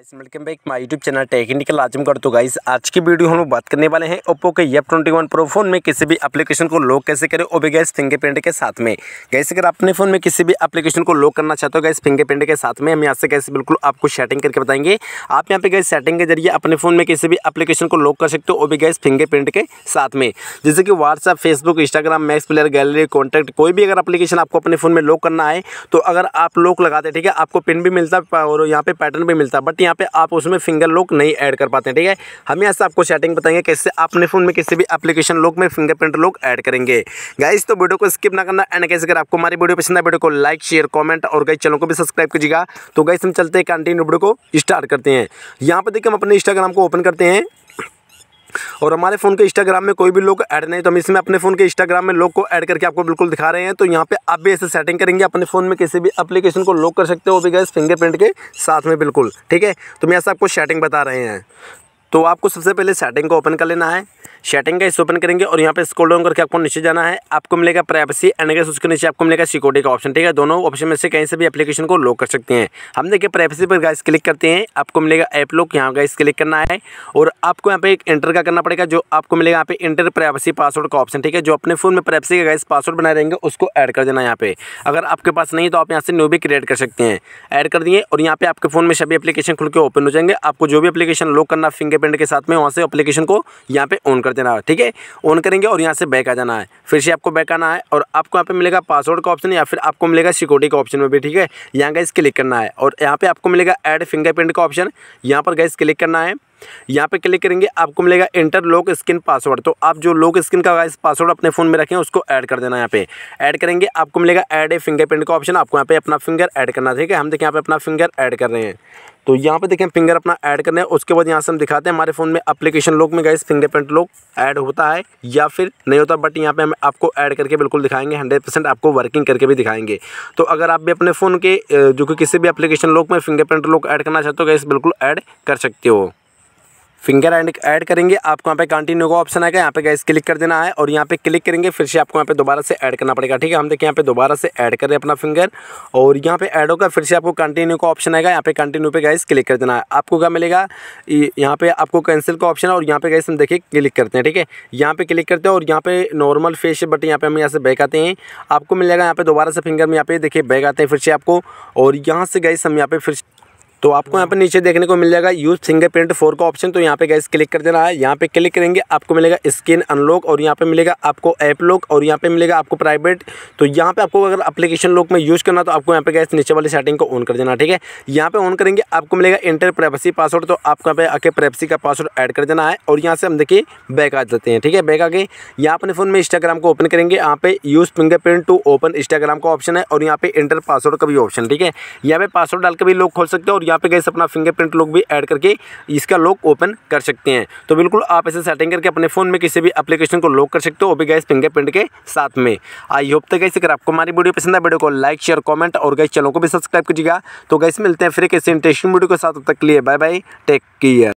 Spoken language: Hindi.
guys welcome back my YouTube channel technical कर तो गाइस आज की वीडियो हम लोग बात करने वाले हैं ओप्पो के F twenty one pro phone में किसी भी एप्लीकेशन को लॉक कैसे करें ओ भी गैस फिंगरप्रिंट के साथ में गैस अगर अपने फोन में किसी भी एप्लीकेशन को लॉक करना चाहते हो गैस फिंगरप्रिंट के साथ में हम यहाँ से गैस बिल्कुल आपको सेटिंग करके बताएंगे आप यहाँ पे गए सेटिंग के जरिए अपने फोन में किसी भी अपलीकेशन को लॉक कर सकते हो ओ भी गैस फिंगरप्रिंट के साथ में जैसे कि WhatsApp Facebook Instagram max player gallery contact कोई भी अगर अपलीकेशन आपको अपने फोन में लॉक करना है तो अगर आप लॉक लगाते ठीक है आपको पिन भी मिलता है और यहाँ पे पैटर्न भी मिलता है बट यहाँ पे आप उसमें फिंगर लॉक नहीं ऐड कर पाते हैं ठीक है हम यहाँ से आपको सेटिंग बताएंगे कैसे अपने फ़ोन में किसी भी एप्लीकेशन लॉक में फिंगरप्रिंट लॉक ऐड करेंगे गाइस तो वीडियो को स्किप ना करना एंड कैसे अगर आपको हमारी वीडियो पसंद है वीडियो को लाइक शेयर कॉमेंट और गाइस चैनल को भी सब्सक्राइब कीजिएगा तो गाइस हम चलते हैं कंटिन्यू वीडियो को स्टार्ट करते हैं यहाँ पर देखिए हम अपने इंस्टाग्राम को ओपन करते हैं और हमारे फ़ोन के इंस्टाग्राम में कोई भी लोग ऐड नहीं तो हम इसमें अपने फ़ोन के इंस्टाग्राम में लोग को ऐड करके आपको बिल्कुल दिखा रहे हैं तो यहाँ पे आप भी ऐसे सेटिंग करेंगे अपने फ़ोन में किसी भी अपलीकेशन को लॉक कर सकते हो भी गैस फिंगरप्रिंट के साथ में बिल्कुल ठीक है तो मैं ऐसा आपको सेटिंग बता रहे हैं तो आपको सबसे पहले सेटिंग को ओपन कर लेना है सेटिंग का इस ओपन करेंगे और यहाँ पे स्क्रॉल डाउन करके आपको नीचे जाना है आपको मिलेगा प्राइवेसी एंड अगर उसके नीचे आपको मिलेगा सिक्योरिटी का ऑप्शन ठीक है दोनों ऑप्शन में से कहीं से भी एप्लीकेशन को लॉक कर सकते हैं हम देखिए प्राइवेसी पर गाइस क्लिक करते हैं आपको मिलेगा ऐप लॉक यहाँ गाइस क्लिक करना है और आपको यहाँ पे एक एंटर का करना पड़ेगा जो आपको मिलेगा यहाँ पे इंटर प्राइवेसी पासवर्ड का ऑप्शन ठीक है जो अपने फोन में प्राइवेसी का गाइस पासवर्ड बनाए रहेंगे उसको ऐड कर देना यहाँ पे अगर आपके पास नहीं तो आप यहाँ से न्यू भी क्रिएट कर सकते हैं ऐड कर दिए और यहाँ पे आपके फोन में सभी एप्लीकेशन खुल के ओपन हो जाएंगे आपको जो भी एप्लीकेशन लॉक करना फिंगर फिंगरप्रिंट के साथ में वहाँ से अप्लीकेशन को यहाँ पे ऑन कर देना है ठीक है ऑन करेंगे और यहाँ से बैक आ जाना है फिर से आपको बैक आना है और आपको यहाँ पे मिलेगा पासवर्ड का ऑप्शन या फिर आपको मिलेगा सिक्योरिटी का ऑप्शन में भी ठीक है यहाँ गैस क्लिक करना है और यहाँ पर आपको मिलेगा एड फिंगरप्रिंट का ऑप्शन यहाँ पर गैस क्लिक करना है यहाँ पे क्लिक करेंगे आपको मिलेगा इंटर लॉक स्क्रीन पासवर्ड तो आप जो लॉक स्क्रीन का पासवर्ड अपने फ़ोन में रखें उसको ऐड कर देना यहाँ पे ऐड करेंगे आपको मिलेगा ऐड ए फिंगरप्रिंट का ऑप्शन आपको यहाँ पे अपना फिंगर ऐड करना ठीक है हम देखिए यहाँ पे अपना फिंगर ऐड कर रहे हैं तो यहाँ पे देखें फिंगर अपना ऐड करना है उसके बाद यहाँ से हम दिखाते हैं हमारे फ़ोन में अप्लीकेशन लॉक में गए फिंगरप्रिंट लॉक ऐड होता है या फिर नहीं होता बट यहाँ पे हम आपको ऐड करके बिल्कुल दिखाएंगे हंड्रेड परसेंट आपको वर्किंग करके भी दिखाएंगे तो अगर आप भी अपने फ़ोन के जो कि किसी भी अप्लीकेशन लॉक में फिंगरप्रिंट लॉक ऐड करना चाहते हो गए बिल्कुल ऐड कर सकते हो फिंगर एंड ऐड करेंगे आपको यहाँ पे कंटिन्यू का ऑप्शन आएगा यहाँ पे गैस क्लिक कर देना है और यहाँ पे क्लिक करेंगे फिर से आपको यहाँ पे दोबारा से ऐड करना पड़ेगा ठीक है हम देखिए यहाँ पे दोबारा से ऐड करें अपना फिंगर और यहाँ पे ऐड होगा फिर से आपको कंटिन्यू का ऑप्शन आएगा यहाँ पे कंटिन्यू पे गैस क्लिक कर देना है आपको क्या मिलेगा यहाँ पे आपको कैंसिल का ऑप्शन है और यहाँ पे गैस हम देखिए क्लिक करते हैं ठीक है यहाँ पे क्लिक करते हैं और यहाँ पे नॉर्मल फेस बट यहाँ पे हम यहाँ से बैक आते हैं आपको मिलेगा यहाँ पे दोबारा से फिंगर में यहाँ पे देखिए बैक आते हैं फिर से आपको और यहाँ से गैस हम यहाँ पे फिर तो आपको यहाँ पर नीचे देखने को मिल जाएगा यूज फिंगरप्रिंट फोर का ऑप्शन तो यहाँ पे गैस क्लिक कर देना है यहाँ पे क्लिक करेंगे आपको मिलेगा स्किन अनलॉक और यहाँ पे मिलेगा आपको ऐप लॉक और यहाँ पे मिलेगा आपको प्राइवेट तो यहाँ पे आपको अगर अपलीकेशन लॉक में यूज़ करना तो आपको यहाँ पे गैस नीचे वाली सेटिंग को ऑन कर देना ठीक है यहाँ पे ऑन करेंगे आपको मिलेगा इंटर प्राइवेसी पासवर्ड तो आपको यहाँ पे आके प्राइवेसी का पासवर्ड ऐड कर देना है और यहाँ से हम देखिए बैक आ जाते हैं ठीक है बैक आगे यहाँ अपने फ़ोन में इंस्टाग्राम को ओपन करेंगे यहाँ पे use fingerprint to open Instagram का ऑप्शन है और यहाँ पे इंटर पासवर्ड का भी ऑप्शन ठीक है यहाँ पे पासवर्ड डाल के भी लोग खोल सकते हैं और यहाँ पे गैस अपना फिंगरप्रिंट लोग भी ऐड करके इसका लॉक ओपन कर सकते हैं तो बिल्कुल आप ऐसे सेटिंग करके अपने फ़ोन में किसी भी एप्लीकेशन को लॉक कर सकते हो वो भी गैस फिंगरप्रिंट के साथ में आई होप तो गैस अगर आपको हमारी वीडियो पसंद है वीडियो को लाइक शेयर कॉमेंट और गैस चैनल को भी सब्सक्राइब कीजिएगा तो गैस मिलते हैं फिर एक इंटरेस्टिंग वीडियो के साथ तब तक लिए बाय बाय टेक केयर